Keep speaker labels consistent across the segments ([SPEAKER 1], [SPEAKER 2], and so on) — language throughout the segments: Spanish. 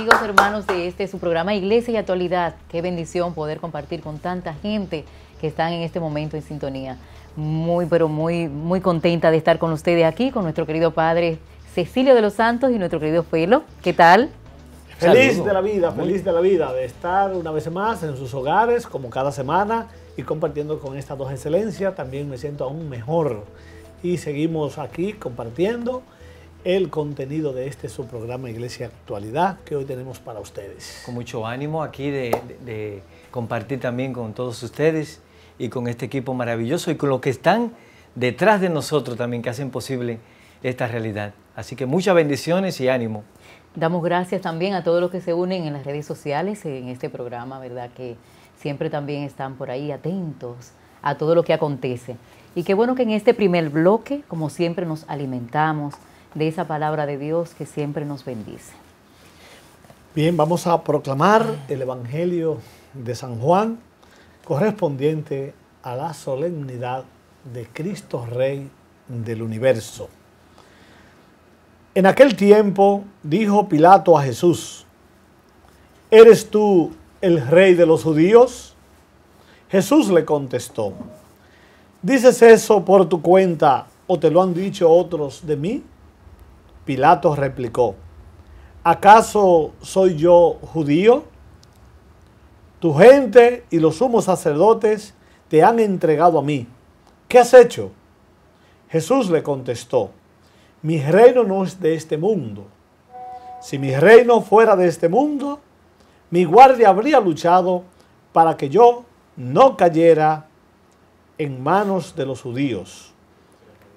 [SPEAKER 1] amigos, hermanos de este su programa Iglesia y Actualidad. Qué bendición poder compartir con tanta gente que están en este momento en sintonía. Muy, pero muy, muy contenta de estar con ustedes aquí, con nuestro querido padre Cecilio de los Santos y nuestro querido Felo. ¿Qué tal? Feliz de
[SPEAKER 2] la vida, feliz de la vida de estar una vez más en sus hogares, como cada semana, y compartiendo con estas dos excelencias. También me siento aún mejor. Y seguimos aquí compartiendo el contenido de este su programa Iglesia Actualidad que hoy tenemos para ustedes.
[SPEAKER 3] Con mucho ánimo aquí de, compartir también con todos ustedes y con este equipo maravilloso y con los que están detrás de nosotros también que hacen posible esta realidad. Así que muchas bendiciones y ánimo.
[SPEAKER 1] Damos gracias también a todos los que se unen en las redes sociales en este programa, ¿verdad? Que siempre también están por ahí atentos a todo lo que acontece. Y qué bueno que en este primer bloque, como siempre, nos alimentamos, de esa palabra de Dios que siempre nos bendice.
[SPEAKER 2] Bien, vamos a proclamar el Evangelio de San Juan correspondiente a la solemnidad de Cristo Rey del universo. En aquel tiempo dijo Pilato a Jesús, ¿eres tú el rey de los judíos? Jesús le contestó, ¿dices eso por tu cuenta o te lo han dicho otros de mí? Pilato replicó, ¿acaso soy yo judío? Tu gente y los sumos sacerdotes te han entregado a mí. ¿Qué has hecho? Jesús le contestó, mi reino no es de este mundo. Si mi reino fuera de este mundo, mi guardia habría luchado para que yo no cayera en manos de los judíos.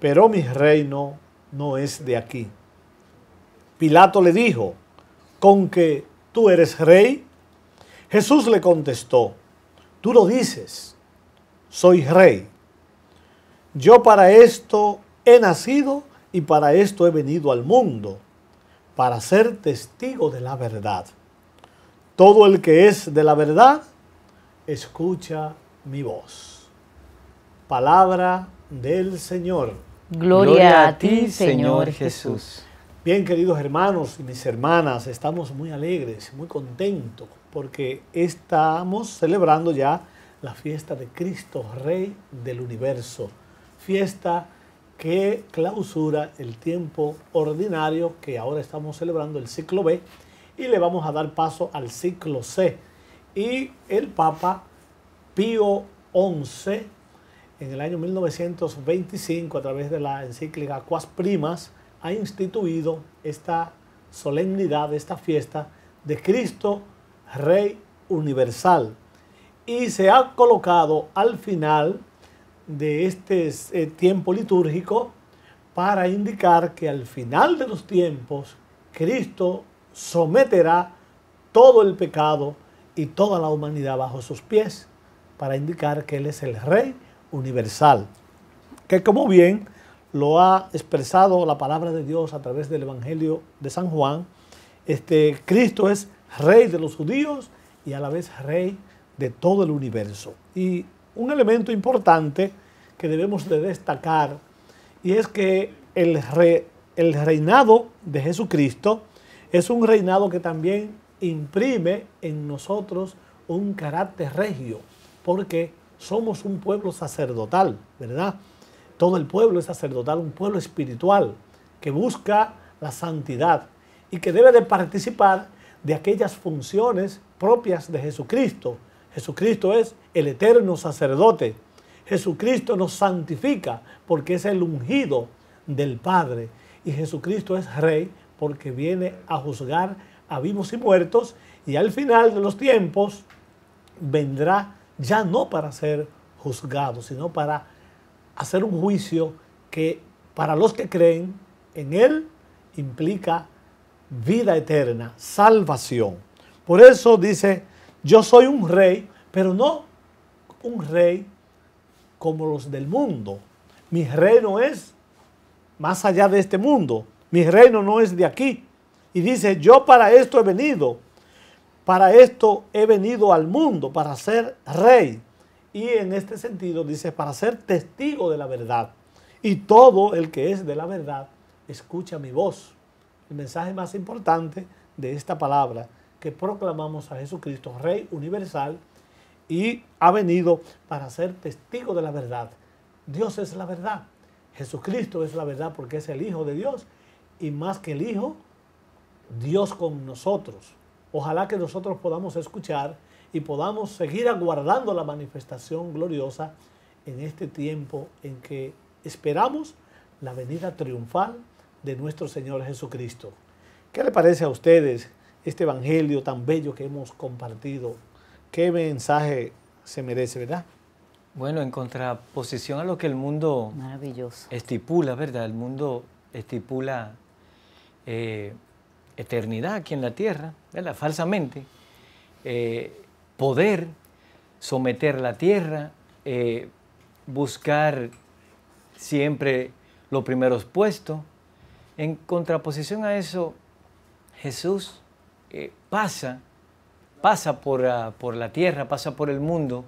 [SPEAKER 2] Pero mi reino no es de aquí. Pilato le dijo, ¿con que tú eres rey? Jesús le contestó, tú lo dices, soy rey. Yo para esto he nacido y para esto he venido al mundo, para ser testigo de la verdad. Todo el que es de la verdad, escucha mi voz. Palabra del Señor. Gloria, a ti, Señor Jesús. Bien, queridos hermanos y mis hermanas, estamos muy alegres, muy contentos, porque estamos celebrando ya la fiesta de Cristo, Rey del Universo. Fiesta que clausura el tiempo ordinario que ahora estamos celebrando, el ciclo B, y le vamos a dar paso al ciclo C. Y el Papa Pío XI, en el año 1925, a través de la encíclica Quas Primas, ha instituido esta solemnidad, esta fiesta de Cristo Rey Universal. Y se ha colocado al final de este eh, tiempo litúrgico para indicar que al final de los tiempos Cristo someterá todo el pecado y toda la humanidad bajo sus pies para indicar que Él es el Rey universal. Que como bien lo ha expresado la palabra de Dios a través del Evangelio de San Juan. Este, Cristo es rey de los judíos y a la vez rey de todo el universo. Y un elemento importante que debemos de destacar y es que el, el reinado de Jesucristo es un reinado que también imprime en nosotros un carácter regio, porque somos un pueblo sacerdotal, ¿verdad? Todo el pueblo es sacerdotal, un pueblo espiritual que busca la santidad y que debe de participar de aquellas funciones propias de Jesucristo. Jesucristo es el eterno sacerdote. Jesucristo nos santifica porque es el ungido del Padre. Y Jesucristo es rey porque viene a juzgar a vivos y muertos y al final de los tiempos vendrá ya no para ser juzgado, sino para hacer un juicio que para los que creen en Él implica vida eterna, salvación. Por eso dice, yo soy un rey, pero no un rey como los del mundo. Mi reino es más allá de este mundo. Mi reino no es de aquí. Y dice, yo para esto he venido. Para esto he venido al mundo, para ser rey. Y en este sentido dice, para ser testigo de la verdad. Y todo el que es de la verdad, escucha mi voz. El mensaje más importante de esta palabra, que proclamamos a Jesucristo, Rey universal, y ha venido para ser testigo de la verdad. Dios es la verdad. Jesucristo es la verdad porque es el Hijo de Dios. Y más que el Hijo, Dios con nosotros. Ojalá que nosotros podamos escuchar y podamos seguir aguardando la manifestación gloriosa en este tiempo en que esperamos la venida triunfal de nuestro Señor Jesucristo. ¿Qué le parece a ustedes este evangelio tan bello que hemos compartido? ¿Qué mensaje se merece, verdad?
[SPEAKER 3] Bueno, en contraposición a lo que el mundo estipula, ¿verdad? El mundo estipula eh, eternidad aquí en la tierra, ¿verdad? Falsamente. Eh, poder someter la tierra, eh, buscar siempre los primeros puestos. En contraposición a eso, Jesús eh, pasa, pasa por, ah, por la tierra, pasa por el mundo,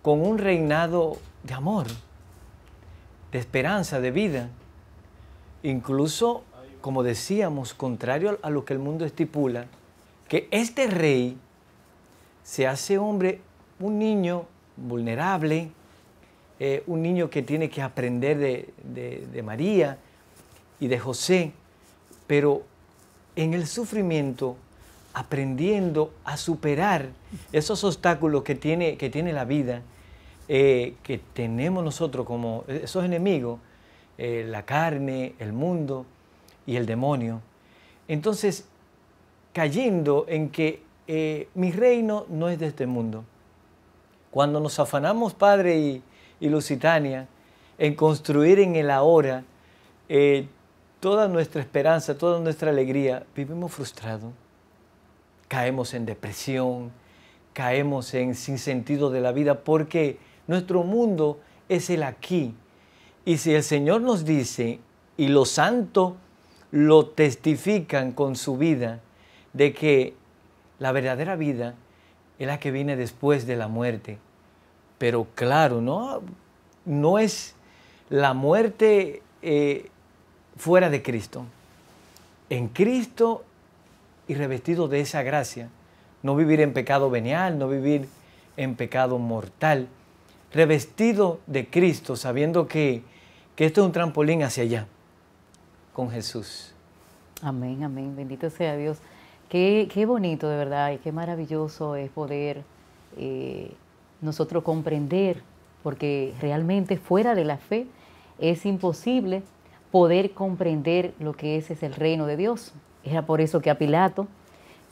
[SPEAKER 3] con un reinado de amor, de esperanza, de vida, incluso, como decíamos, contrario a lo que el mundo estipula, que este rey se hace hombre un niño vulnerable, eh, un niño que tiene que aprender de, María y de José, pero en el sufrimiento aprendiendo a superar esos obstáculos que tiene, que tiene la vida, eh, que tenemos nosotros como esos enemigos, eh, la carne, el mundo y el demonio. Entonces, cayendo en que eh, mi reino no es de este mundo. Cuando nos afanamos, Padre y, Lusitania, en construir en el ahora eh, toda nuestra esperanza, toda nuestra alegría, vivimos frustrados. Caemos en depresión, caemos en sentido de la vida, porque nuestro mundo es el aquí. Y si el Señor nos dice, y los santos lo testifican con su vida, de que la verdadera vida es la que viene después de la muerte. Pero claro, no, no es la muerte eh, fuera de Cristo. En Cristo y revestido de esa gracia, no vivir en pecado venial, no vivir en pecado mortal, revestido de Cristo, sabiendo que, que esto es un trampolín hacia allá, con Jesús.
[SPEAKER 1] Amén, amén, bendito sea Dios. Qué, bonito de verdad y qué maravilloso es poder eh, nosotros comprender, porque realmente fuera de la fe es imposible poder comprender lo que es el reino de Dios. Era por eso que a Pilato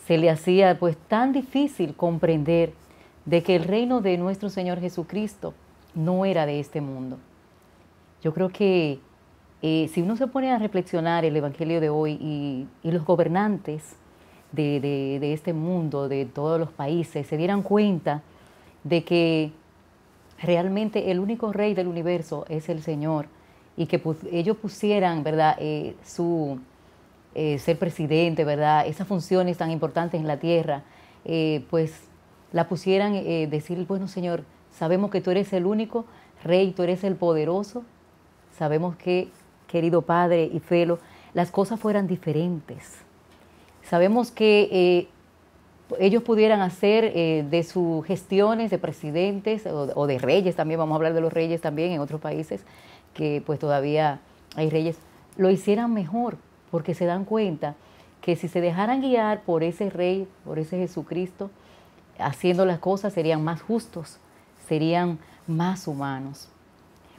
[SPEAKER 1] se le hacía pues tan difícil comprender de que el reino de nuestro Señor Jesucristo no era de este mundo. Yo creo que eh, si uno se pone a reflexionar el Evangelio de hoy y los gobernantes de, este mundo, de todos los países, se dieran cuenta de que realmente el único rey del universo es el Señor y que ellos pusieran, ¿verdad?, eh, su eh, ser presidente, ¿verdad?, esas funciones tan importantes en la tierra, eh, pues la pusieran decir, bueno, Señor, sabemos que tú eres el único rey, tú eres el poderoso, sabemos que, querido Padre y Felo, las cosas fueran diferentes Sabemos que eh, ellos pudieran hacer eh, de sus gestiones de presidentes o, de reyes también, vamos a hablar de los reyes también en otros países, que pues todavía hay reyes, lo hicieran mejor, porque se dan cuenta que si se dejaran guiar por ese rey, por ese Jesucristo, haciendo las cosas serían más justos, serían más humanos.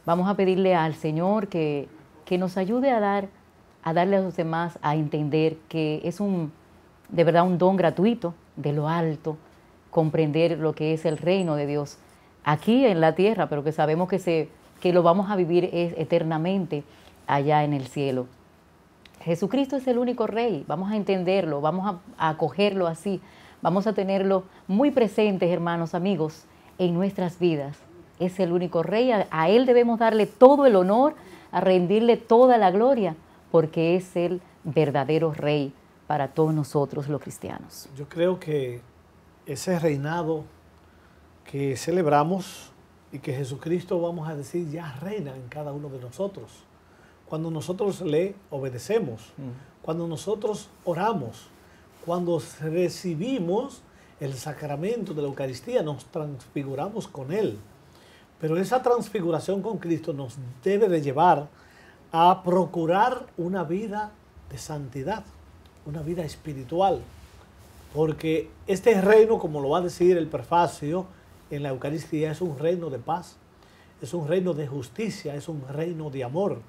[SPEAKER 1] Vamos a pedirle al Señor que, que nos ayude a dar a darle a los demás a entender que es un de verdad un don gratuito de lo alto, comprender lo que es el reino de Dios aquí en la tierra, pero que sabemos que, se, que lo vamos a vivir eternamente allá en el cielo. Jesucristo es el único rey, vamos a entenderlo, vamos a, acogerlo así, vamos a tenerlo muy presente, hermanos, amigos, en nuestras vidas. Es el único rey, a Él debemos darle todo el honor, a rendirle toda la gloria, porque es el verdadero rey para todos nosotros los cristianos.
[SPEAKER 2] Yo creo que ese reinado que celebramos y que Jesucristo, vamos a decir, ya reina en cada uno de nosotros. Cuando nosotros le obedecemos, mm. cuando nosotros oramos, cuando recibimos el sacramento de la Eucaristía, nos transfiguramos con Él. Pero esa transfiguración con Cristo nos debe de llevar a procurar una vida de santidad una vida espiritual, porque este reino, como lo va a decir el prefacio en la Eucaristía, es un reino de paz, es un reino de justicia, es un reino de amor.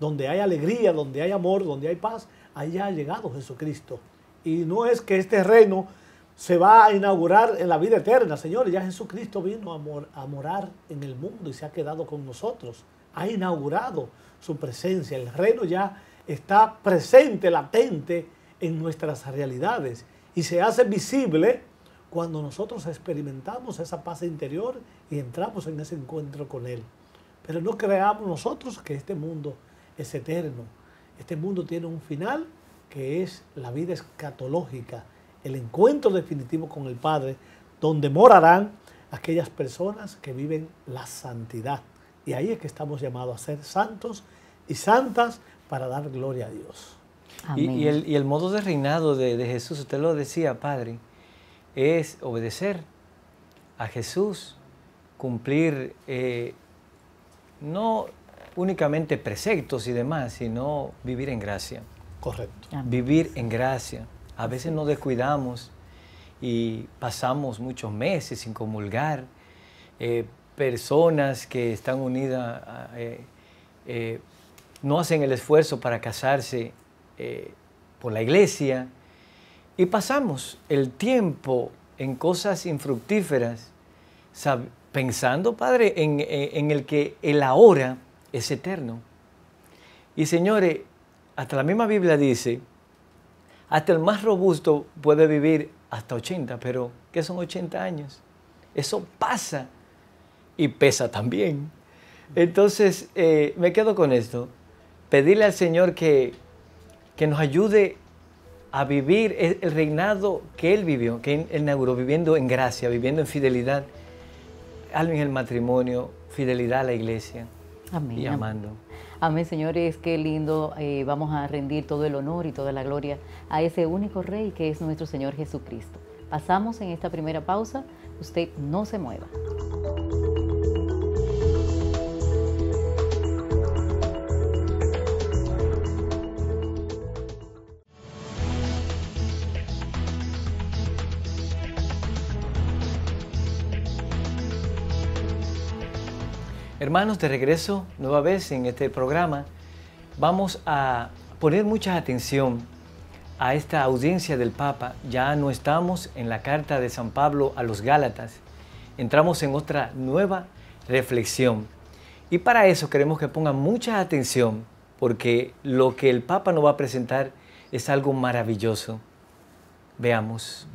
[SPEAKER 2] Donde hay alegría, donde hay amor, donde hay paz, allá ha llegado Jesucristo. Y no es que este reino se va a inaugurar en la vida eterna, señores. Ya Jesucristo vino a morar en el mundo y se ha quedado con nosotros. Ha inaugurado su presencia. El reino ya está presente, latente en nuestras realidades y se hace visible cuando nosotros experimentamos esa paz interior y entramos en ese encuentro con Él. Pero no creamos nosotros que este mundo es eterno. Este mundo tiene un final que es la vida escatológica, el encuentro definitivo con el Padre, donde morarán aquellas personas que viven la santidad. Y ahí es que estamos llamados a ser santos y santas para dar gloria a Dios. Y,
[SPEAKER 3] el, modo de reinado de, Jesús, usted lo decía, Padre, es obedecer a Jesús, cumplir eh, no únicamente preceptos y demás, sino vivir en gracia. Correcto. Vivir en gracia. A veces nos descuidamos y pasamos muchos meses sin comulgar. Eh, personas que están unidas, eh, no hacen el esfuerzo para casarse eh, por la iglesia, y pasamos el tiempo en cosas infructíferas, pensando, Padre, en, el que el ahora es eterno. Y señores, hasta la misma Biblia dice, hasta el más robusto puede vivir hasta 80, pero ¿qué son 80 años? Eso pasa y pesa también. Entonces, eh, me quedo con esto. Pedirle al Señor que que nos ayude a vivir el reinado que Él vivió, que Él inauguró, viviendo en gracia, viviendo en fidelidad, algo en el matrimonio, fidelidad a la iglesia
[SPEAKER 1] Amén. y amando. Amén, señores, qué lindo. Eh, vamos a rendir todo el honor y toda la gloria a ese único Rey que es nuestro Señor Jesucristo. Pasamos en esta primera pausa. Usted no se mueva.
[SPEAKER 3] Hermanos, de regreso, nueva vez en este programa, vamos a poner mucha atención a esta audiencia del Papa. Ya no estamos en la carta de San Pablo a los Gálatas, entramos en otra nueva reflexión. Y para eso queremos que pongan mucha atención, porque lo que el Papa nos va a presentar es algo maravilloso. Veamos.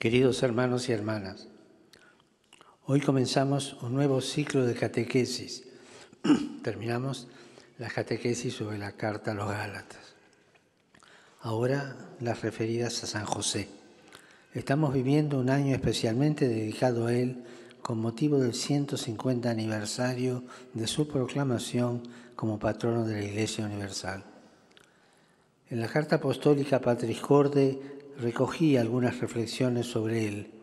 [SPEAKER 4] Queridos hermanos y hermanas, Hoy comenzamos un nuevo ciclo de catequesis. Terminamos la catequesis sobre la carta a los Gálatas. Ahora las referidas a San José. Estamos viviendo un año especialmente dedicado a él con motivo del 150 aniversario de su proclamación como patrono de la Iglesia Universal. En la carta apostólica Patris recogí algunas reflexiones sobre él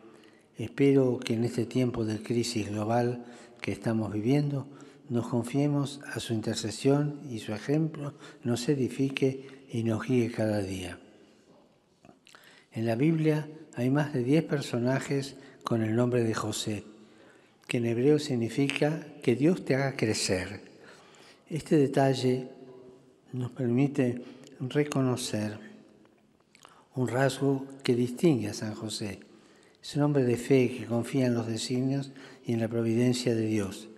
[SPEAKER 4] Espero que en este tiempo de crisis global que estamos viviendo, nos confiemos a su intercesión y su ejemplo nos edifique y nos guíe cada día. En la Biblia hay más de 10 personajes con el nombre de José, que en hebreo significa que Dios te haga crecer. Este detalle nos permite reconocer un rasgo que distingue a San José es un hombre de fe que confía en los designios y en la providencia de Dios.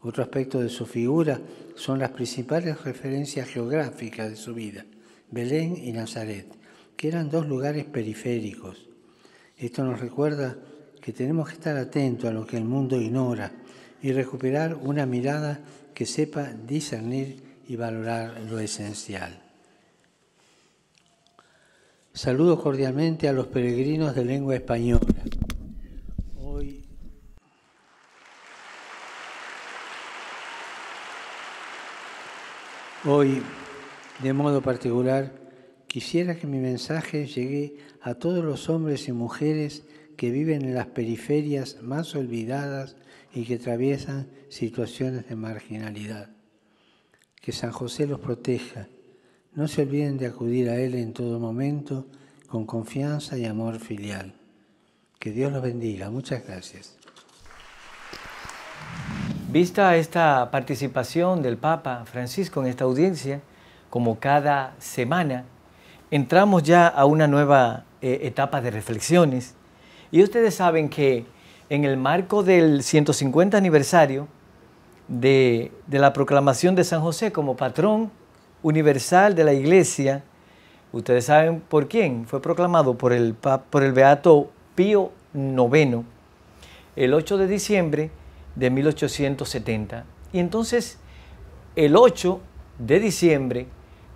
[SPEAKER 4] Otro aspecto de su figura son las principales referencias geográficas de su vida, Belén y Nazaret, que eran dos lugares periféricos. Esto nos recuerda que tenemos que estar atentos a lo que el mundo ignora y recuperar una mirada que sepa discernir y valorar lo esencial. Saludo cordialmente a los peregrinos de lengua española hoy de modo particular, quisiera que mi mensaje llegue a todos los hombres y mujeres que viven en las periferias más olvidadas y que atraviesan situaciones de marginalidad. Que San José los proteja. No se olviden de acudir a Él en todo momento con confianza y amor filial. Que Dios los bendiga. Muchas gracias.
[SPEAKER 3] Vista esta participación del Papa Francisco en esta audiencia, como cada semana, entramos ya a una nueva eh, etapa de reflexiones. Y ustedes saben que en el marco del 150 aniversario de, la proclamación de San José como patrón universal de la Iglesia, ustedes saben por quién fue proclamado por el, por el Beato Pío IX, el 8 de diciembre de 1870. Y entonces, el 8 de diciembre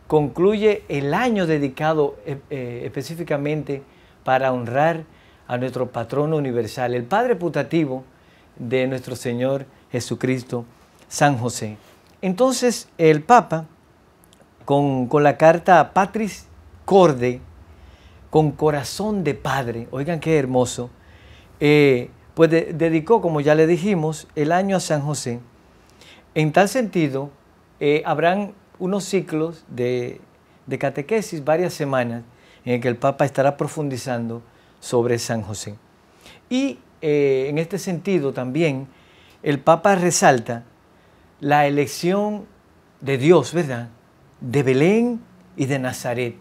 [SPEAKER 3] concluye el año dedicado eh, eh, específicamente para honrar a nuestro patrono universal, el Padre putativo de nuestro Señor Jesucristo, San José. Entonces, el Papa, con, con la carta Patris Corde, con corazón de padre, oigan qué hermoso, eh, pues dedicó, como ya le dijimos, el año a San José. En tal sentido, eh, habrán unos ciclos de, catequesis, varias semanas, en el que el Papa estará profundizando sobre San José. Y eh, en este sentido también, el Papa resalta la elección de Dios, ¿verdad? De Belén y de Nazaret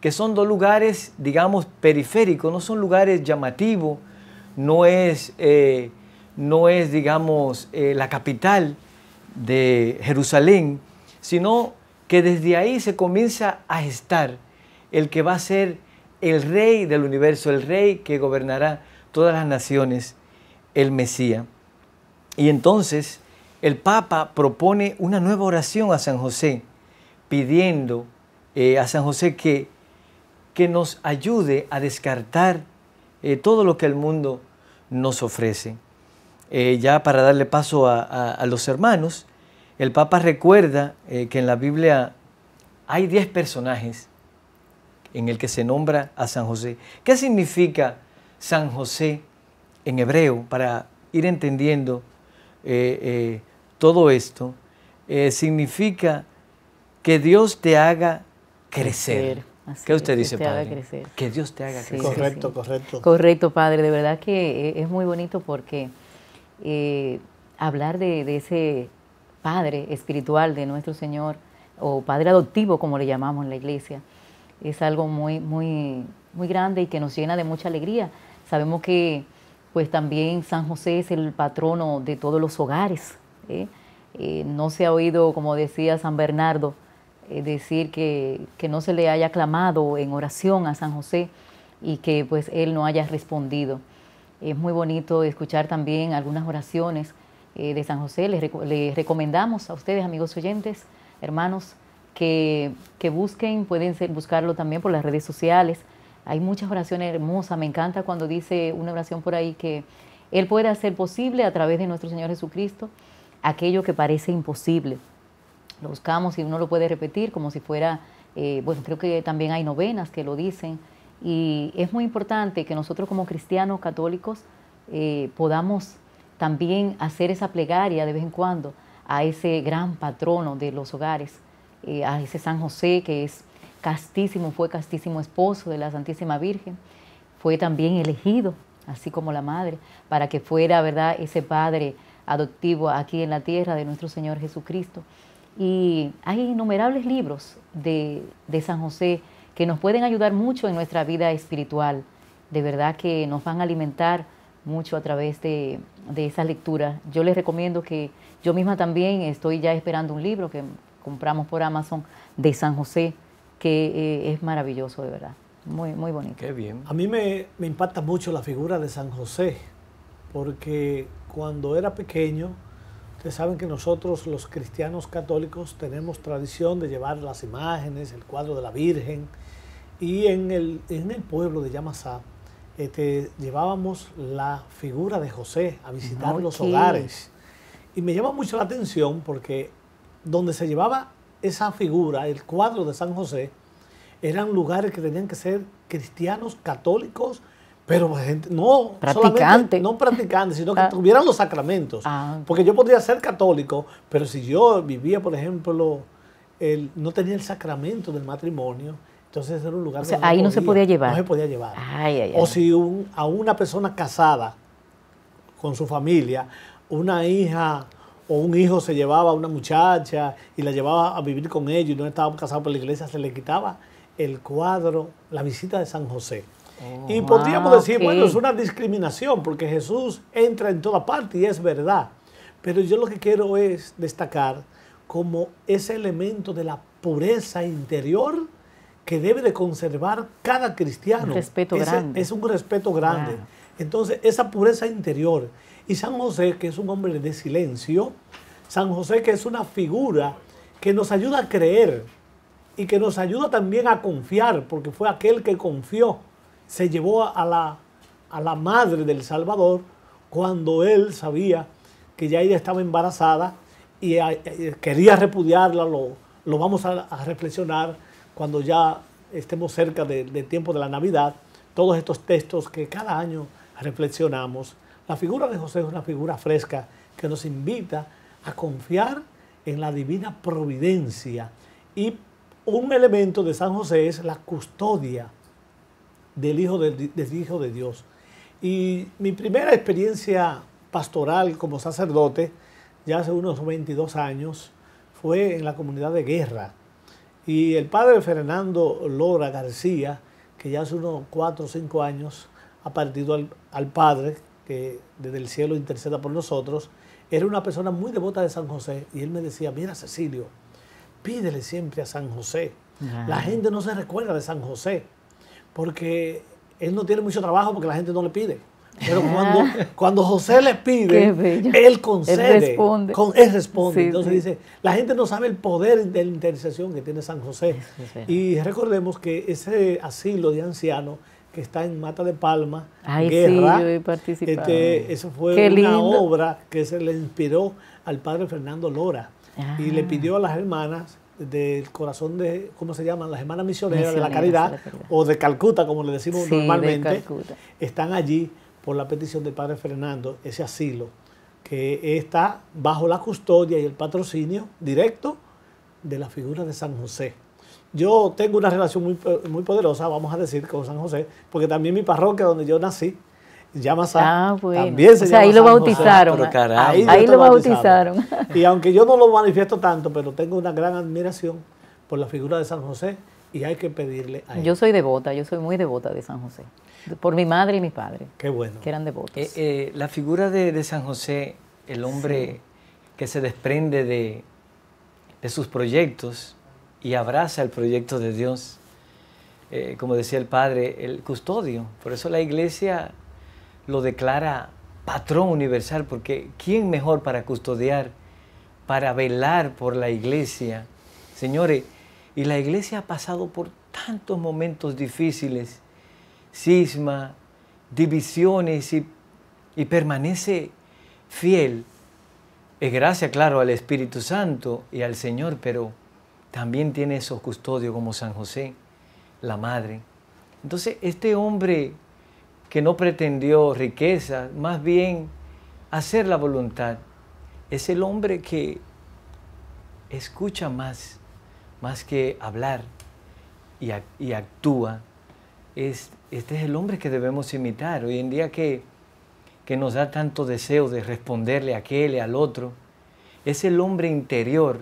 [SPEAKER 3] que son dos lugares, digamos, periféricos, no son lugares llamativos, no es, eh, no es digamos, eh, la capital de Jerusalén, sino que desde ahí se comienza a estar el que va a ser el rey del universo, el rey que gobernará todas las naciones, el Mesías. Y entonces el Papa propone una nueva oración a San José, pidiendo eh, a San José que que nos ayude a descartar eh, todo lo que el mundo nos ofrece. Eh, ya para darle paso a, los hermanos, el Papa recuerda eh, que en la Biblia hay 10 personajes en el que se nombra a San José. ¿Qué significa San José en hebreo para ir entendiendo todo esto? significa que Dios te haga crecer. ¿Qué usted dice, que Padre? Que Dios te haga crecer. correcto, correcto.
[SPEAKER 1] Correcto, Padre. De verdad que eh, es muy bonito porque eh, hablar de, ese Padre espiritual de nuestro Señor, o Padre adoptivo, como le llamamos en la iglesia, es algo muy, muy, muy grande y que nos llena de mucha alegría. Sabemos que pues también San José es el patrono de todos los hogares. ¿eh? no se ha oído, como decía San Bernardo, eh, decir que, no se le haya clamado en oración a San José y que pues él no haya respondido. Es muy bonito escuchar también algunas oraciones eh, de San José. Les, recomendamos a ustedes, amigos oyentes, hermanos, que, busquen, pueden buscarlo también por las redes sociales. Hay muchas oraciones hermosas. Me encanta cuando dice una oración por ahí que Él puede hacer posible a través de nuestro Señor Jesucristo aquello que parece imposible lo buscamos y uno lo puede repetir como si fuera, eh, bueno, creo que también hay novenas que lo dicen. Y es muy importante que nosotros como cristianos católicos eh, podamos también hacer esa plegaria de vez en cuando a ese gran patrono de los hogares, eh, a ese San José que es castísimo, fue castísimo esposo de la Santísima Virgen, fue también elegido, así como la madre, para que fuera, ¿verdad?, ese padre adoptivo aquí en la tierra de nuestro Señor Jesucristo. Y hay innumerables libros de, San José que nos pueden ayudar mucho en nuestra vida espiritual. De verdad que nos van a alimentar mucho a través de, de esas lecturas. Yo les recomiendo que yo misma también estoy ya esperando un libro que compramos por Amazon de San José, que eh, es maravilloso de verdad, muy, muy bonito. Qué bien. A
[SPEAKER 2] mí me, me impacta mucho la figura de San José, porque cuando era pequeño saben que nosotros los cristianos católicos tenemos tradición de llevar las imágenes, el cuadro de la Virgen, y en el, en el pueblo de Yamasá este, llevábamos la figura de José a visitar los hogares. Y me llama mucho la atención porque donde se llevaba esa figura, el cuadro de San José, eran lugares que tenían que ser cristianos católicos, pero no practicante. no practicante, sino que ah. tuvieran los sacramentos. Ah, Porque yo podría ser católico, pero si yo vivía, por ejemplo, el, no tenía el sacramento del matrimonio, entonces era un lugar... ahí no, se podía llevar. No se podía llevar. O si a una persona casada con su familia, una hija o un hijo se llevaba a una muchacha y la llevaba a vivir con ellos y no estaba casado por la iglesia, se le quitaba el cuadro, la visita de San José y podríamos ah, decir, bueno, es una discriminación porque Jesús entra en toda parte y es verdad. Pero yo lo que quiero es destacar como ese elemento de la pureza interior que debe de conservar cada cristiano. respeto grande. Es un respeto grande. Entonces, esa pureza interior. Y San José, que es un hombre de silencio, San José, que es una figura que nos ayuda a creer y que nos ayuda también a confiar, porque fue aquel que confió se llevó a la, madre del Salvador cuando él sabía que ya ella estaba embarazada y eh, eh, quería repudiarla, lo, lo vamos a, reflexionar cuando ya estemos cerca del tiempo de la Navidad, todos estos textos que cada año reflexionamos. La figura de José es una figura fresca que nos invita a confiar en la divina providencia y un elemento de San José es la custodia, del Hijo, del, de Dios. Y mi primera experiencia pastoral como sacerdote, ya hace unos 22 años, fue en la comunidad de guerra. Y el padre Fernando Lora García, que ya hace unos 4 o 5 años ha partido al, Padre, que desde el cielo interceda por nosotros, era una persona muy devota de San José. Y él me decía, mira Cecilio, pídele siempre a San José. La gente no se recuerda de San José porque él no tiene mucho trabajo porque la gente no le pide. Pero ah. cuando, cuando José le pide, él concede. Él responde. él responde. Entonces dice, la gente no sabe el poder de la intercesión que tiene San José. y recordemos que ese asilo de ancianos que está en Mata de Palma, que Guerra, este, fue una obra que se le inspiró al padre Fernando Lora. Ah. Y le pidió a las hermanas del corazón de, ¿cómo se llaman? Las hermanas misioneras, de la caridad, o de Calcuta, como le decimos normalmente, están allí por la petición del Padre Fernando, ese asilo, que está bajo la custodia y el patrocinio directo de la figura de San José. Yo tengo una relación muy, muy poderosa, vamos a decir, con San José, porque también mi parroquia donde yo nací, llama Ah, bueno. También se o sea, ahí lo bautizaron. ahí, lo bautizaron. Y aunque yo no lo manifiesto tanto, pero tengo una gran admiración
[SPEAKER 3] por la figura de San José y hay que pedirle a él. Yo
[SPEAKER 1] soy devota, yo soy muy devota de San José. Por mi madre y mi padre. Qué bueno. Que eran devotos.
[SPEAKER 3] Eh, eh, la figura de, San José, el hombre que se desprende de, sus proyectos y abraza el proyecto de Dios. Eh, como decía el padre, el custodio. Por eso la iglesia lo declara patrón universal, porque ¿quién mejor para custodiar, para velar por la iglesia? Señores, y la iglesia ha pasado por tantos momentos difíciles, cisma, divisiones y, permanece fiel. Es gracia, claro, al Espíritu Santo y al Señor, pero también tiene esos custodios como San José, la Madre. Entonces, este hombre que no pretendió riqueza, más bien hacer la voluntad. Es el hombre que escucha más, más que hablar y, actúa. Es, este es el hombre que debemos imitar. Hoy en día que, que nos da tanto deseo de responderle a aquel y al otro, es el hombre interior,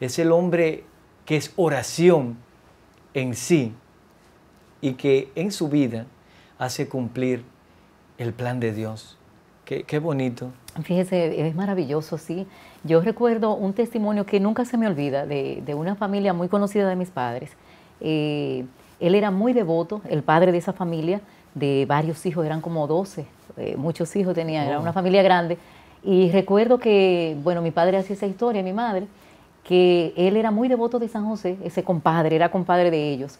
[SPEAKER 3] es el hombre que es oración en sí y que en su vida hace cumplir el plan de Dios. Qué, bonito.
[SPEAKER 1] Fíjese, es maravilloso, sí. Yo recuerdo un testimonio que nunca se me olvida de, una familia muy conocida de mis padres. Eh, él era muy devoto, el padre de esa familia, de varios hijos, eran como doce. Eh, muchos hijos tenía, era oh. una familia grande. Y recuerdo que, bueno, mi padre hacía esa historia, mi madre, que él era muy devoto de San José, ese compadre, era compadre de ellos.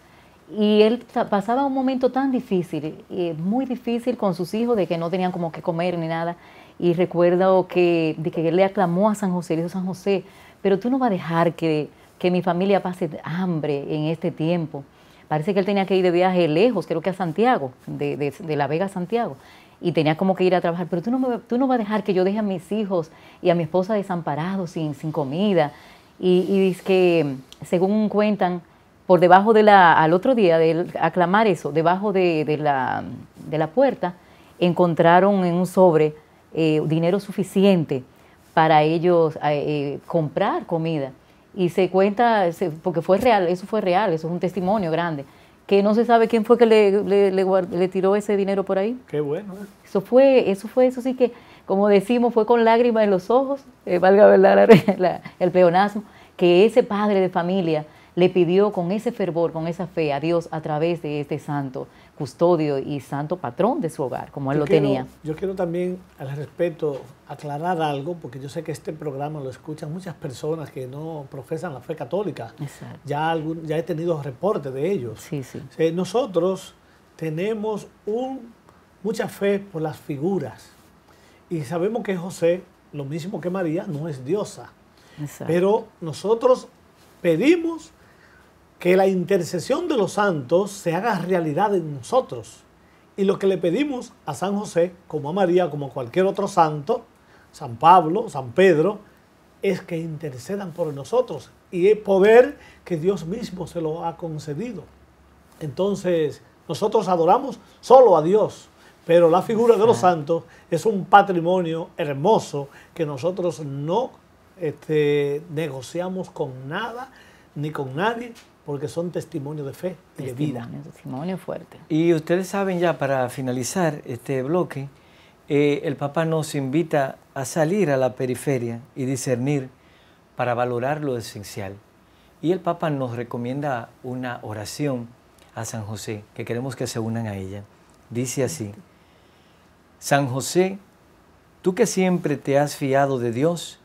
[SPEAKER 1] Y él pasaba un momento tan difícil, muy difícil con sus hijos, de que no tenían como que comer ni nada. Y recuerdo que, que él le aclamó a San José, le dijo, San José, pero tú no vas a dejar que, que mi familia pase hambre en este tiempo. Parece que él tenía que ir de viaje lejos, creo que a Santiago, de, de, La Vega a Santiago y tenía como que ir a trabajar, pero tú no, me, tú no vas a dejar que yo deje a mis hijos y a mi esposa desamparados, sin, comida. Y, y que, según cuentan, por debajo de la, al otro día de aclamar eso, debajo de, la, de la, puerta, encontraron en un sobre eh, dinero suficiente para ellos eh, eh, comprar comida. Y se cuenta, porque fue real, eso fue real, eso es un testimonio grande, que no se sabe quién fue que le, tiró ese dinero por ahí. Qué bueno. Eso fue, eso fue, eso sí que, como decimos, fue con lágrimas en los ojos, valga la, la, el peonazo, que ese padre de familia le pidió con ese fervor, con esa fe a Dios a través de este santo custodio y santo patrón de su hogar, como él lo tenía.
[SPEAKER 2] Yo quiero también al respecto aclarar algo, porque yo sé que este programa lo escuchan muchas personas que no profesan la fe católica. Ya, he tenido reporte de ellos. Sí, sí. nosotros tenemos mucha fe por las figuras y sabemos que José, lo mismo que María, no es diosa. Pero nosotros pedimos que la intercesión de los santos se haga realidad en nosotros. Y lo que le pedimos a San José, como a María, como cualquier otro santo, San Pablo, San Pedro, es que intercedan por nosotros. Y es poder que Dios mismo se lo ha concedido. Entonces, nosotros adoramos solo a Dios, pero la figura de los santos es un patrimonio hermoso que nosotros no este, negociamos con nada ni con nadie, porque son testimonio de fe y de vida. Testimonio
[SPEAKER 3] fuerte. Y ustedes saben ya, para finalizar este bloque, eh, el Papa nos invita a salir a la periferia y discernir para valorar lo esencial. Y el Papa nos recomienda una oración a San José, que queremos que se unan a ella. Dice así, San José, tú que siempre te has fiado de Dios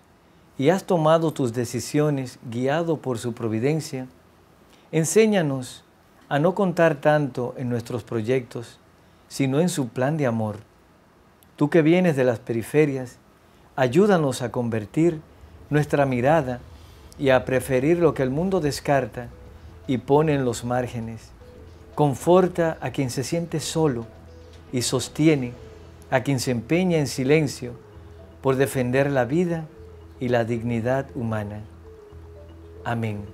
[SPEAKER 3] y has tomado tus decisiones guiado por su providencia, Enséñanos a no contar tanto en nuestros proyectos, sino en su plan de amor. Tú que vienes de las periferias, ayúdanos a convertir nuestra mirada y a preferir lo que el mundo descarta y pone en los márgenes. Conforta a quien se siente solo y sostiene a quien se empeña en silencio por defender la vida y la dignidad humana. Amén.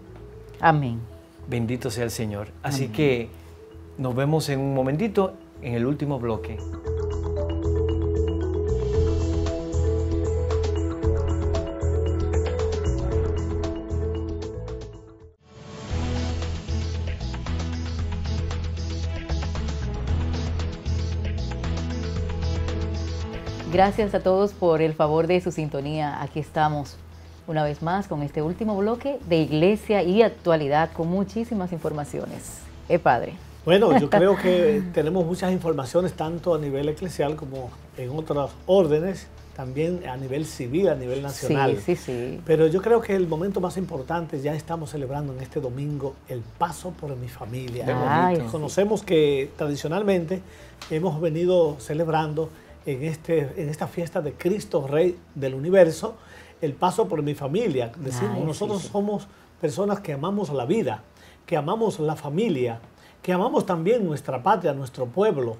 [SPEAKER 3] Amén. Bendito sea el Señor. Así que nos vemos en un momentito en el último bloque.
[SPEAKER 4] Gracias
[SPEAKER 1] a todos por el favor de su sintonía. Aquí estamos una vez más con este último bloque de Iglesia y Actualidad con muchísimas informaciones. Eh, padre.
[SPEAKER 2] Bueno, yo creo que tenemos muchas informaciones tanto a nivel eclesial como en otras órdenes, también a nivel civil, a nivel nacional. Sí, sí, sí. Pero yo creo que el momento más importante ya estamos celebrando en este domingo el paso por mi familia. Conocemos que tradicionalmente hemos venido celebrando en, este, en esta fiesta de Cristo Rey del Universo el paso por mi familia. Decimos, nosotros somos personas que amamos la vida, que amamos la familia, que amamos también nuestra patria, nuestro pueblo.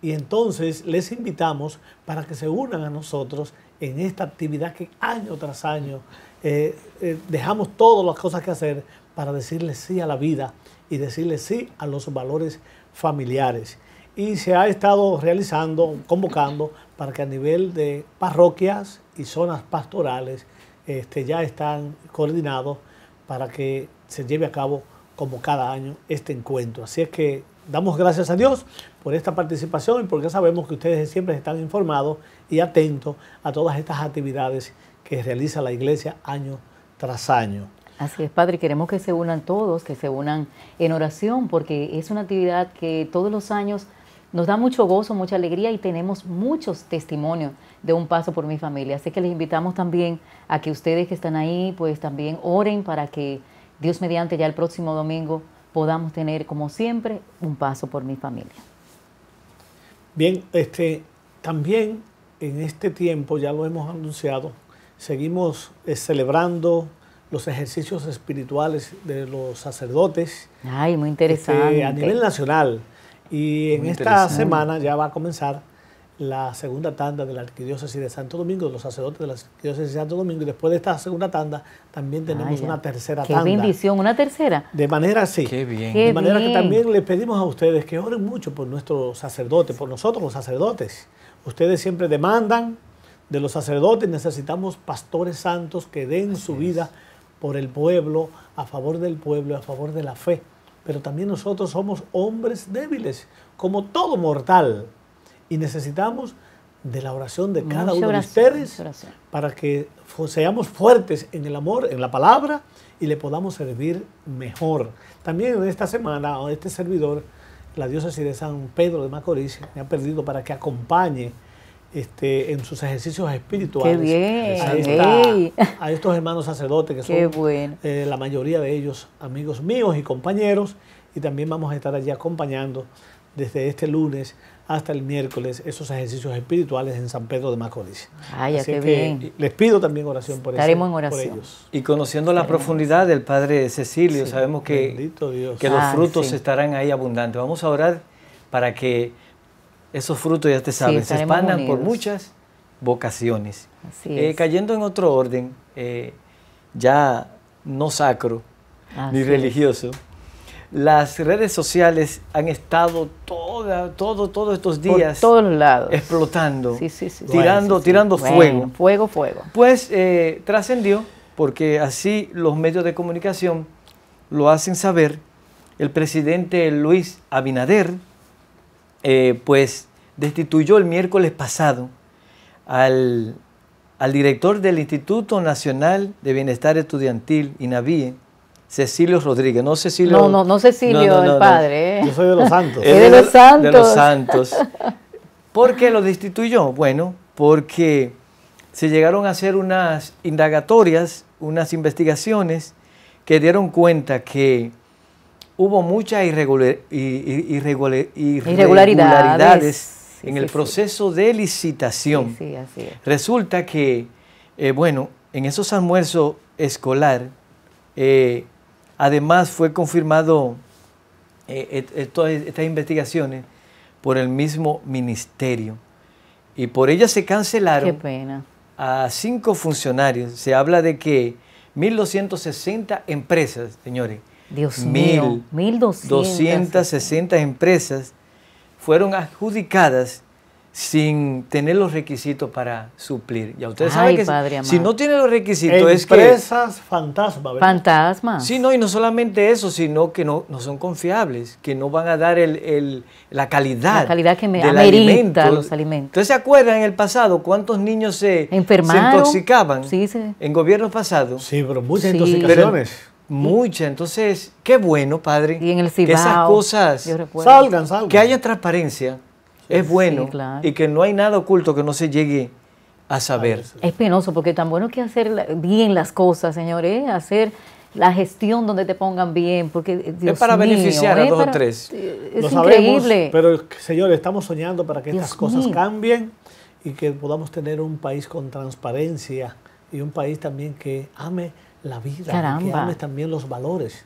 [SPEAKER 2] Y entonces les invitamos para que se unan a nosotros en esta actividad que año tras año eh, eh, dejamos todas las cosas que hacer para decirles sí a la vida y decirle sí a los valores familiares. Y se ha estado realizando, convocando para que a nivel de parroquias, y zonas pastorales este, ya están coordinados para que se lleve a cabo como cada año este encuentro. Así es que damos gracias a Dios por esta participación y porque sabemos que ustedes siempre están informados y atentos a todas estas actividades que realiza la iglesia año tras año.
[SPEAKER 1] Así es, Padre, queremos que se unan todos, que se unan en oración, porque es una actividad que todos los años nos da mucho gozo, mucha alegría y tenemos muchos testimonios de un paso por mi familia. Así que les invitamos también a que ustedes que están ahí, pues también oren para que Dios mediante ya el próximo domingo podamos tener, como siempre, un paso por mi familia.
[SPEAKER 2] Bien, este, también en este tiempo, ya lo hemos anunciado, seguimos eh, celebrando los ejercicios espirituales de los
[SPEAKER 1] sacerdotes. Ay, muy interesante. a nivel
[SPEAKER 2] nacional. Y en esta semana ya va a comenzar la segunda tanda de la Arquidiócesis de Santo Domingo, de los sacerdotes de la Arquidiócesis de Santo Domingo, y después de esta segunda tanda también ah, tenemos una tercera tanda. ¡Qué
[SPEAKER 1] bendición! ¿Una tercera? De manera sí. ¡Qué bien! De manera que también
[SPEAKER 2] les pedimos a ustedes que oren mucho por nuestros sacerdotes, por nosotros los sacerdotes. Ustedes siempre demandan de los sacerdotes, necesitamos pastores santos que den su vida por el pueblo, a favor del pueblo, a favor de la fe pero también nosotros somos hombres débiles, como todo mortal, y necesitamos de la oración de cada uno de ustedes para que seamos fuertes en el amor, en la palabra y le podamos servir mejor. También en esta semana, este servidor, la diócesis de San Pedro de Macorís, me ha pedido para que acompañe este, en sus ejercicios espirituales. Qué bien, a, estos hermanos sacerdotes que son eh, la mayoría de ellos amigos míos y compañeros. Y también vamos a estar allí acompañando desde este lunes hasta el miércoles esos ejercicios espirituales en San Pedro de Macorís. Ay, qué bien. Les pido también oración por, Estaremos en oración.
[SPEAKER 3] Y conociendo la profundidad del Padre Cecilio, sabemos que, que los ah, frutos estarán ahí abundantes. Vamos a orar para que esos frutos, ya te sabes, se expandan por muchas vocaciones. Eh, cayendo en otro orden, eh, ya no sacro ni religioso, las redes sociales han estado todo, todos estos días por todos lados. explotando, tirando, tirando fuego. Fuego, fuego. Pues eh, trascendió, porque así los medios de comunicación lo hacen saber, el presidente Luis Abinader, eh, pues destituyó el miércoles pasado al, director del Instituto Nacional de Bienestar Estudiantil, INAVIE, Cecilio Rodríguez. No, Cecilio. No, no, no Cecilio, el padre.
[SPEAKER 1] Eh. Yo soy de los Santos.
[SPEAKER 3] Es de los Santos. De los Santos. ¿Por qué lo destituyó? Bueno, porque se llegaron a hacer unas indagatorias, unas investigaciones que dieron cuenta que hubo muchas irregularidades, en el proceso de licitación. Resulta que, eh, bueno, en esos almuerzos escolar, eh, además fue confirmado eh, estas investigaciones por el mismo ministerio. Y por ellas se cancelaron a cinco funcionarios. Se habla de que 1.260 empresas, señores, Dios mío, 1.260 empresas fueron adjudicadas sin tener los requisitos para suplir. Ya ustedes saben que si no tiene los requisitos es que... Empresas
[SPEAKER 2] fantasma, ¿verdad? Sí,
[SPEAKER 3] no, y no solamente eso, sino que no, no son confiables, que no van a dar el, el, la calidad. La calidad que me los alimentos. Entonces, ¿se acuerdan en el pasado cuántos niños se, Enfermaron. intoxicaban? Sí, sí. En gobiernos pasados. Sí, pero muchas intoxicaciones. Mucha, entonces, qué bueno, padre. en el que esas cosas salgan, salgan. Que haya transparencia, es bueno. Y que no hay nada oculto que no se llegue a saber.
[SPEAKER 1] Es penoso, porque tan bueno que hacer bien las cosas, señores, ¿eh? hacer la gestión donde te pongan bien, porque eh,
[SPEAKER 3] es para beneficiar a dos o tres. Eh, es increíble.
[SPEAKER 2] pero señores, estamos soñando para que estas cosas cambien y que podamos tener un país con transparencia y un país también que ame la vida, que también los valores.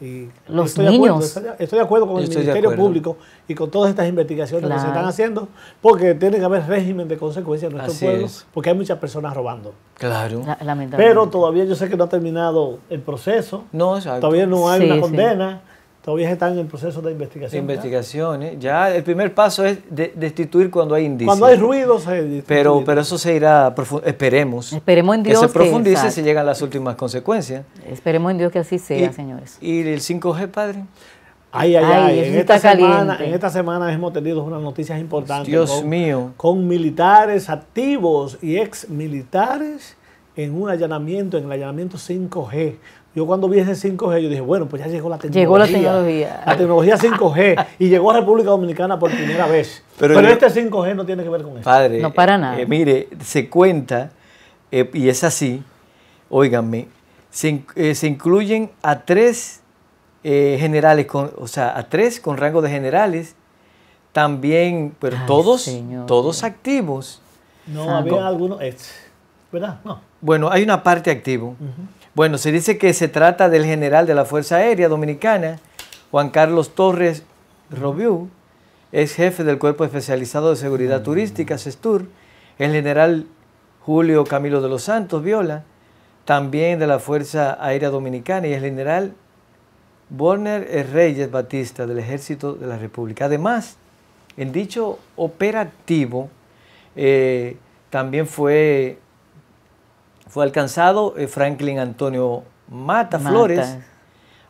[SPEAKER 2] Y
[SPEAKER 3] estoy De acuerdo, estoy, de acuerdo con el Ministerio Público
[SPEAKER 2] y con todas estas investigaciones que se están haciendo, porque tiene que haber régimen de consecuencias en nuestro pueblo, porque hay muchas personas robando.
[SPEAKER 3] Claro. Pero
[SPEAKER 2] todavía yo sé que no ha terminado el proceso. No, exacto. Todavía no hay una condena.
[SPEAKER 3] Todavía están en el proceso de investigación. Investigaciones. ya el primer paso es destituir cuando hay indicios. Cuando hay ruido se destituye. Pero, pero eso se irá, esperemos. Esperemos en Dios. Que se profundice si llegan las últimas consecuencias. Esperemos en Dios que así sea, señores. ¿Y el 5G, padre? Ay, ay, ay. en, esta semana, en, esta
[SPEAKER 2] semana, hemos tenido unas noticias importantes. Dios mío. Con militares activos y ex militares en un allanamiento, en el allanamiento 5G. Yo cuando vi ese 5G, yo dije, bueno, pues ya llegó la tecnología. Llegó la tecnología. La tecnología 5G y llegó a República Dominicana por primera vez. Pero, este 5G no tiene que ver con eso.
[SPEAKER 3] Padre, no para eh, nada. Eh, mire, se cuenta, eh, y es así, óiganme, se, se incluyen a tres generales, o sea, a tres con rango de generales, también, pero todos, todos activos. No, ah, había
[SPEAKER 2] algunos, ¿verdad? No.
[SPEAKER 3] Bueno, hay una parte activo. Bueno, se dice que se trata del general de la Fuerza Aérea Dominicana, Juan Carlos Torres Robiú, es jefe del Cuerpo Especializado de Seguridad Turística, CESTUR, el general Julio Camilo de los Santos Viola, también de la Fuerza Aérea Dominicana, y el general Werner Reyes Batista del Ejército de la República. Además, en dicho operativo eh, también fue fue alcanzado eh, Franklin Antonio Mata, Flores,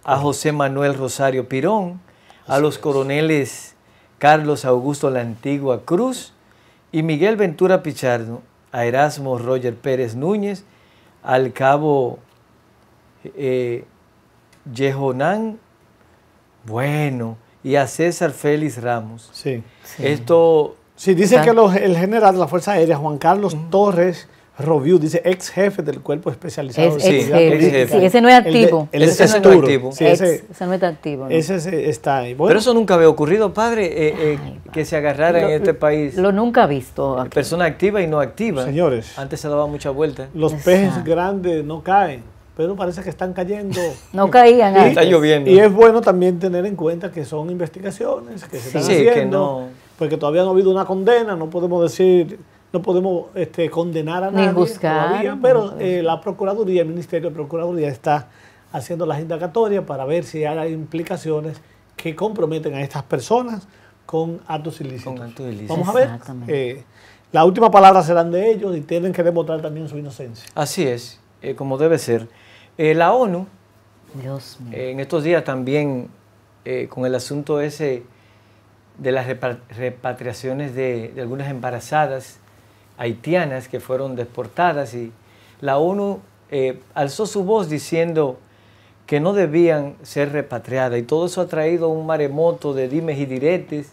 [SPEAKER 3] a José Manuel Rosario Pirón, a los coroneles Carlos Augusto La Antigua Cruz y Miguel Ventura Pichardo, a Erasmo Roger Pérez Núñez, al cabo eh, bueno, y a César Félix Ramos. Sí. Esto. Sí, dice que
[SPEAKER 2] el general de la Fuerza Aérea, Juan Carlos Torres, Review dice ex jefe
[SPEAKER 3] del cuerpo especializado. Sí, ese no es activo. ese, no es activo. ese,
[SPEAKER 1] no es activo.
[SPEAKER 2] Ese está ahí. Pero eso
[SPEAKER 3] nunca había ocurrido, padre, eh, eh, que se agarrara en este país. Lo nunca he visto. Persona activa y no activa. Señores. Antes se daba mucha vuelta. Los peces grandes no caen pero parece que están cayendo.
[SPEAKER 1] No caían.
[SPEAKER 3] Y, está lloviendo. Y es
[SPEAKER 2] bueno también tener en cuenta que son investigaciones que se están haciendo, que no. porque todavía no ha habido una condena, no podemos decir no podemos este, condenar a nadie todavía, pero eh, la Procuraduría, el Ministerio de Procuraduría está haciendo las indagatorias para ver si hay implicaciones que comprometen a estas personas con actos ilícitos. Con actos ilícitos. Vamos a ver. Eh, las últimas palabras serán de ellos y tienen que demostrar también su inocencia.
[SPEAKER 3] Así es, eh, como debe ser. la ONU, en estos días también, con el asunto ese de las repatriaciones de, de algunas embarazadas, haitianas que fueron deportadas y la ONU eh, alzó su voz diciendo que no debían ser repatriadas y todo eso ha traído un maremoto de dimes y diretes,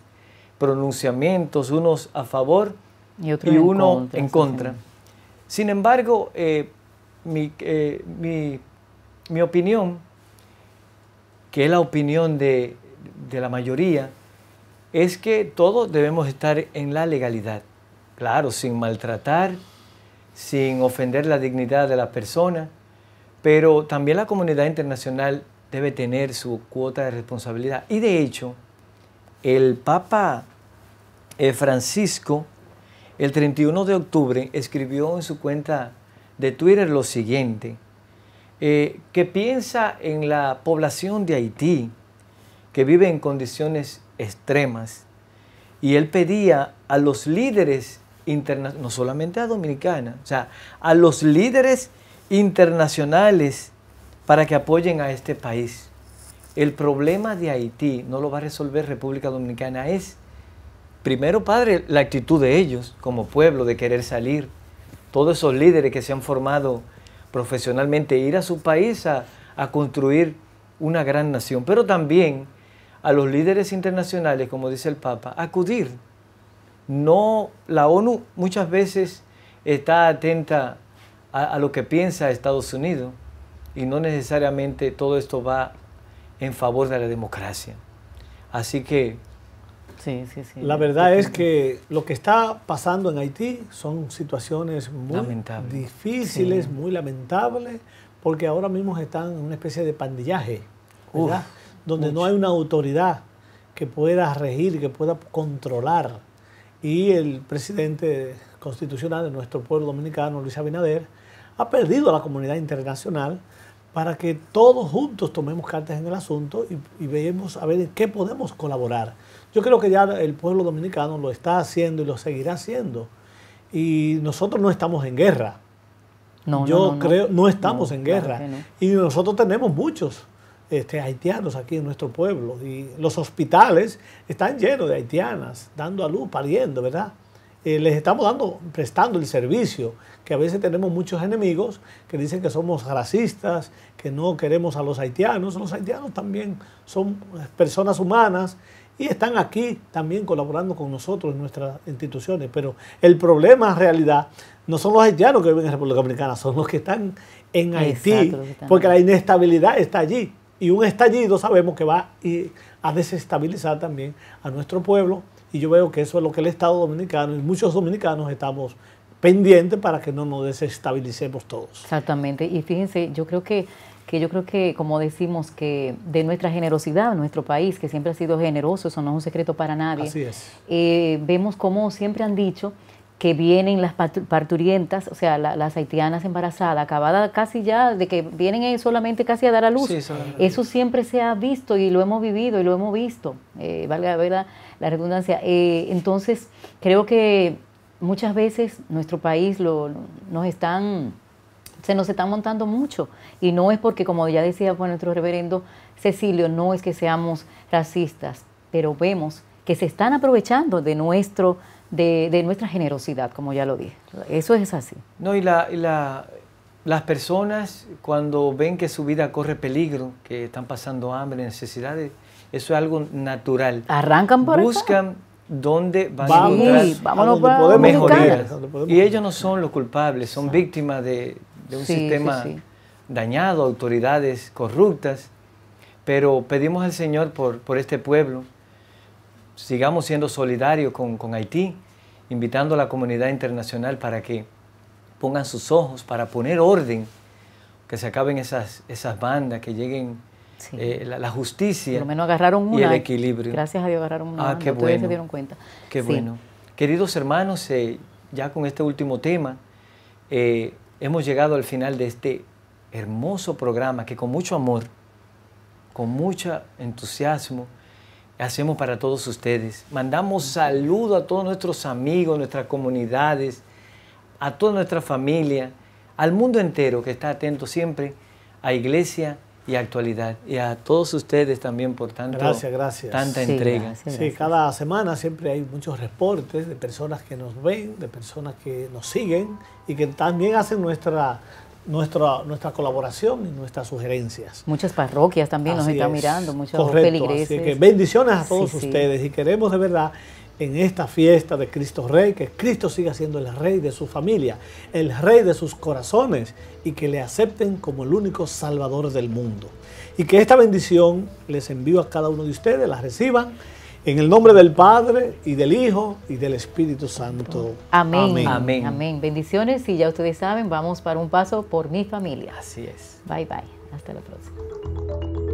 [SPEAKER 3] pronunciamientos, unos a favor y, y uno en contra. Sin embargo, eh, eh, mi, opinión, que es la opinión de, de la mayoría, es que todos debemos estar en la legalidad claro, sin maltratar, sin ofender la dignidad de la persona, pero también la comunidad internacional debe tener su cuota de responsabilidad. Y de hecho, el Papa eh, Francisco, el 31 de octubre, escribió en su cuenta de Twitter lo siguiente, eh, que piensa en la población de Haití, que vive en condiciones extremas, y él pedía a los líderes no solamente a Dominicana, o sea, a los líderes internacionales para que apoyen a este país. El problema de Haití no lo va a resolver República Dominicana, es, primero, padre, la actitud de ellos como pueblo de querer salir, todos esos líderes que se han formado profesionalmente, ir a su país a construir una gran nación, pero también a los líderes internacionales, como dice el Papa, acudir no, la ONU muchas veces está atenta a, lo que piensa Estados Unidos y no necesariamente todo esto va en favor de la democracia. Así que... Sí, sí, sí. La verdad es que
[SPEAKER 2] lo que está pasando en Haití son situaciones muy
[SPEAKER 3] difíciles,
[SPEAKER 2] muy lamentables, porque ahora mismo están en una especie de pandillaje, donde no hay una autoridad que pueda regir, que pueda controlar y el presidente constitucional de nuestro pueblo dominicano, Luis Abinader, ha perdido a la comunidad internacional para que todos juntos tomemos cartas en el asunto y, veamos a ver en qué podemos colaborar. Yo creo que ya el pueblo dominicano lo está haciendo y lo seguirá haciendo. Y nosotros no estamos en guerra. No, Yo no, Yo creo, no, no estamos en guerra. y nosotros tenemos muchos este, haitianos aquí en nuestro pueblo y los hospitales están llenos de haitianas dando a luz, pariendo, ¿verdad? Eh, les estamos dando, prestando el servicio, que a veces tenemos muchos enemigos que dicen que somos racistas, que no queremos a los haitianos. Los haitianos también son personas humanas y están aquí también colaborando con nosotros en nuestras instituciones. Pero el problema en realidad no son los haitianos que viven en República Dominicana, son los que están en Haití, porque la inestabilidad está allí y un estallido sabemos que va a desestabilizar también a nuestro pueblo y yo veo que eso es lo que el Estado
[SPEAKER 1] dominicano y muchos dominicanos estamos pendientes para que no nos desestabilicemos todos. Exactamente, y fíjense, yo creo que que yo creo que, como decimos, que de nuestra generosidad, nuestro país, que siempre ha sido generoso, eso no es un secreto para nadie, Así es. Eh, vemos como siempre han dicho que vienen las parturientas, o sea, las haitianas embarazadas, acabadas casi ya, de que vienen solamente casi a dar a luz. Eso siempre se ha visto y lo hemos vivido y lo hemos visto, eh, valga la, la redundancia. Eh, entonces, creo que muchas veces nuestro país lo, nos están, se nos están montando mucho y no es porque, como ya decía nuestro reverendo Cecilio, no es que seamos racistas, pero vemos que se están aprovechando de nuestro de, nuestra generosidad, como ya lo dije. Eso es así.
[SPEAKER 3] No, y, las personas cuando ven que su vida corre peligro, que están pasando hambre, necesidades, eso es algo natural. Arrancan por Buscan dónde van a encontrar vámonos Y ellos no son los culpables, son víctimas de, un sistema dañado, autoridades corruptas. Pero pedimos al Señor por, este pueblo, sigamos siendo solidarios con Haití, invitando a la comunidad internacional para que pongan sus ojos, para poner orden, que se acaben esas, esas bandas, que lleguen eh, la, justicia. menos agarraron una. Y el equilibrio. Gracias a Dios agarraron una. Ah, qué bueno. Se dieron cuenta. Qué bueno. Queridos hermanos, eh, ya con este último tema, eh, hemos llegado al final de este hermoso programa que con mucho amor, con mucho entusiasmo, hacemos para todos ustedes. Mandamos saludo a todos nuestros amigos, nuestras comunidades, a toda nuestra familia, al mundo entero que está atento siempre a Iglesia y Actualidad. Y a todos ustedes también por tanto, gracias, gracias. tanta entrega. Sí,
[SPEAKER 2] cada semana siempre hay muchos reportes de personas que nos ven, de personas que nos siguen y que también hacen nuestra nuestra, colaboración y nuestras sugerencias.
[SPEAKER 1] Muchas parroquias también nos están mirando, muchos correcto, Así que bendiciones a todos ustedes
[SPEAKER 2] y queremos de verdad en esta fiesta de Cristo Rey, que Cristo siga siendo el rey de su familia, el rey de sus corazones y que le acepten como el único salvador del mundo. Y que esta bendición les envío a cada uno de ustedes, la reciban en el nombre del Padre y del Hijo y del Espíritu Santo. Amén. Amén. Amén.
[SPEAKER 1] Bendiciones y ya ustedes saben, vamos para un paso por mi familia. Así es. Bye bye. Hasta la próxima.